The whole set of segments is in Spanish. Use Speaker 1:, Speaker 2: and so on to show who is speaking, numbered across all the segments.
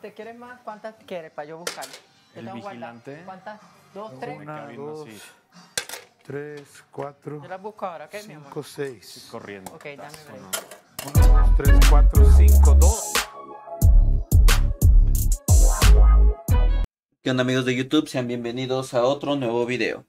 Speaker 1: te quiere más? ¿Cuántas quiere para yo buscarle. ¿El vigilante? ¿Cuántas? ¿2, 3? 1, 2, 3, 4, 5, 6 Corriendo 1, 2, 3, 4, 5, 2 ¿Qué onda amigos de YouTube? Sean bienvenidos a otro nuevo video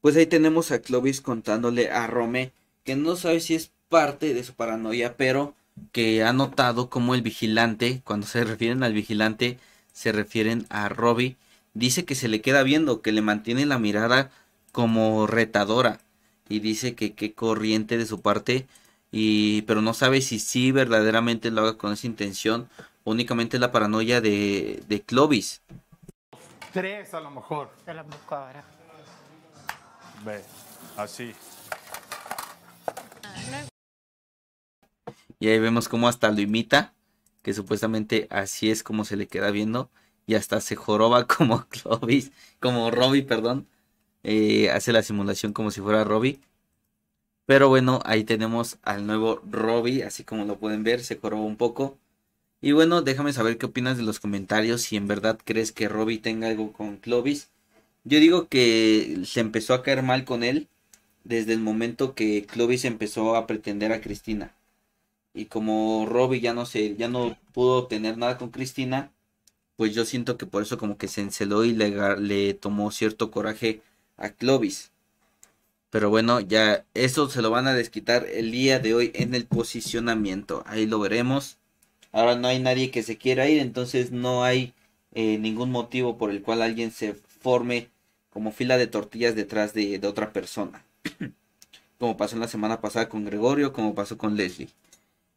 Speaker 1: Pues ahí tenemos a Clovis contándole a Rome Que no sabe si es parte de su paranoia pero que ha notado como el vigilante, cuando se refieren al vigilante, se refieren a Robbie, dice que se le queda viendo, que le mantiene la mirada como retadora y dice que qué corriente de su parte y pero no sabe si sí verdaderamente lo haga con esa intención únicamente la paranoia de, de Clovis. Tres a lo mejor. así. Y ahí vemos cómo hasta lo imita, que supuestamente así es como se le queda viendo. Y hasta se joroba como Clovis, como Robbie, perdón. Eh, hace la simulación como si fuera Robbie. Pero bueno, ahí tenemos al nuevo Robbie, así como lo pueden ver, se joroba un poco. Y bueno, déjame saber qué opinas de los comentarios, si en verdad crees que Robbie tenga algo con Clovis. Yo digo que se empezó a caer mal con él desde el momento que Clovis empezó a pretender a Cristina. Y como Robbie ya no se, ya no pudo tener nada con Cristina, pues yo siento que por eso como que se enceló y le, tomó cierto coraje a Clovis. Pero bueno, ya eso se lo van a desquitar el día de hoy en el posicionamiento. Ahí lo veremos. Ahora no hay nadie que se quiera ir, entonces no hay eh, ningún motivo por el cual alguien se forme como fila de tortillas detrás de, de otra persona. como pasó en la semana pasada con Gregorio, como pasó con Leslie.